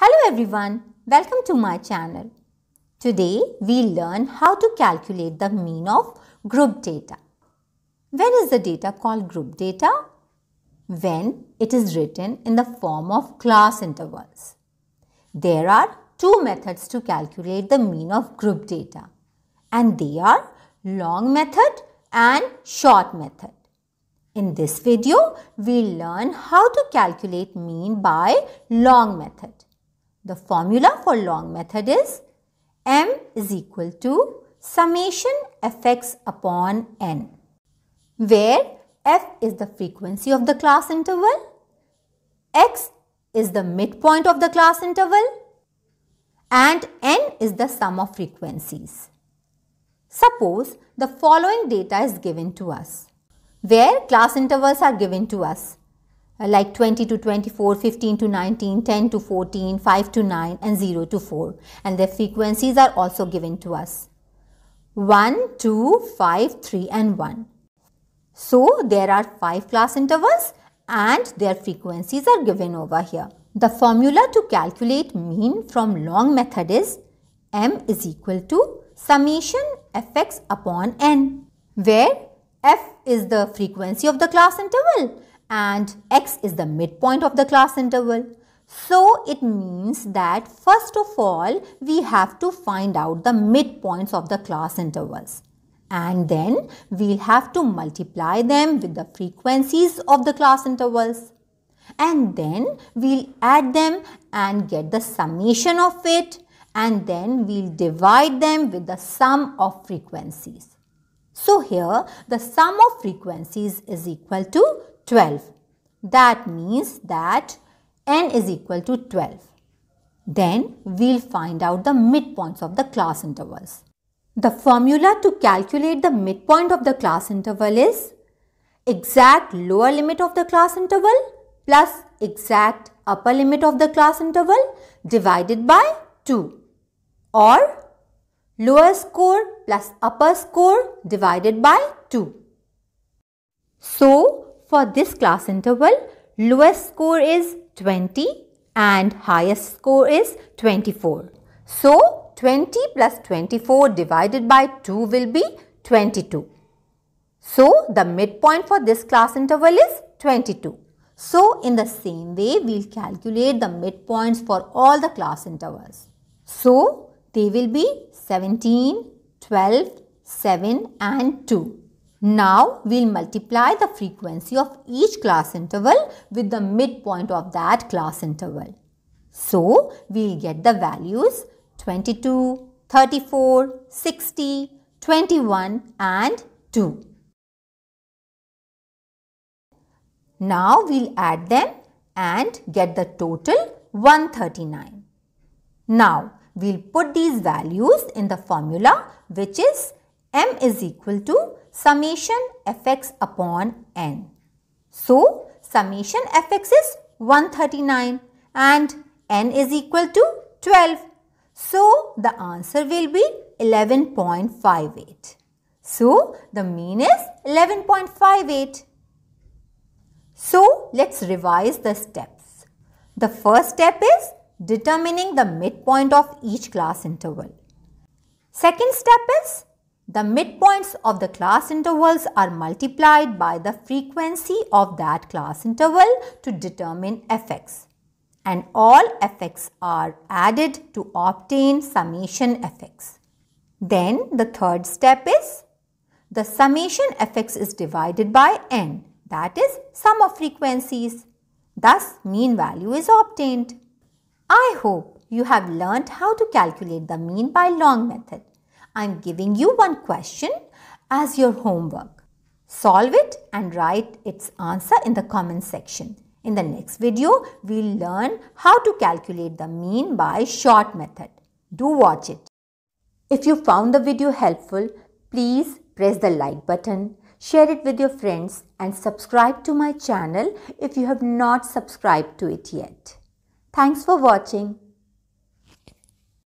Hello everyone, welcome to my channel. Today we learn how to calculate the mean of group data. When is the data called group data? When it is written in the form of class intervals. There are two methods to calculate the mean of group data and they are long method and short method. In this video, we learn how to calculate mean by long method. The formula for long method is m is equal to summation fx upon n where f is the frequency of the class interval, x is the midpoint of the class interval and n is the sum of frequencies. Suppose the following data is given to us where class intervals are given to us uh, like 20 to 24, 15 to 19, 10 to 14, 5 to 9 and 0 to 4 and their frequencies are also given to us. 1, 2, 5, 3 and 1. So there are 5 class intervals and their frequencies are given over here. The formula to calculate mean from long method is m is equal to summation fx upon n where f is the frequency of the class interval and x is the midpoint of the class interval. So it means that first of all we have to find out the midpoints of the class intervals and then we'll have to multiply them with the frequencies of the class intervals and then we'll add them and get the summation of it and then we'll divide them with the sum of frequencies. So here the sum of frequencies is equal to 12. That means that n is equal to 12. Then we'll find out the midpoints of the class intervals. The formula to calculate the midpoint of the class interval is exact lower limit of the class interval plus exact upper limit of the class interval divided by 2 or lower score plus upper score divided by 2. So, for this class interval, lowest score is 20 and highest score is 24. So, 20 plus 24 divided by 2 will be 22. So, the midpoint for this class interval is 22. So, in the same way, we'll calculate the midpoints for all the class intervals. So, they will be 17, 12, 7 and 2. Now we'll multiply the frequency of each class interval with the midpoint of that class interval. So we'll get the values 22, 34, 60, 21 and 2. Now we'll add them and get the total 139. Now we'll put these values in the formula which is m is equal to summation fx upon n. So, summation fx is 139 and n is equal to 12. So, the answer will be 11.58. So, the mean is 11.58. So, let's revise the steps. The first step is determining the midpoint of each class interval. Second step is the midpoints of the class intervals are multiplied by the frequency of that class interval to determine fx. And all fx are added to obtain summation fx. Then the third step is the summation fx is divided by n that is sum of frequencies. Thus mean value is obtained. I hope you have learnt how to calculate the mean by long method. I'm giving you one question as your homework. Solve it and write its answer in the comment section. In the next video, we'll learn how to calculate the mean by short method. Do watch it. If you found the video helpful, please press the like button, share it with your friends and subscribe to my channel if you have not subscribed to it yet. Thanks for watching.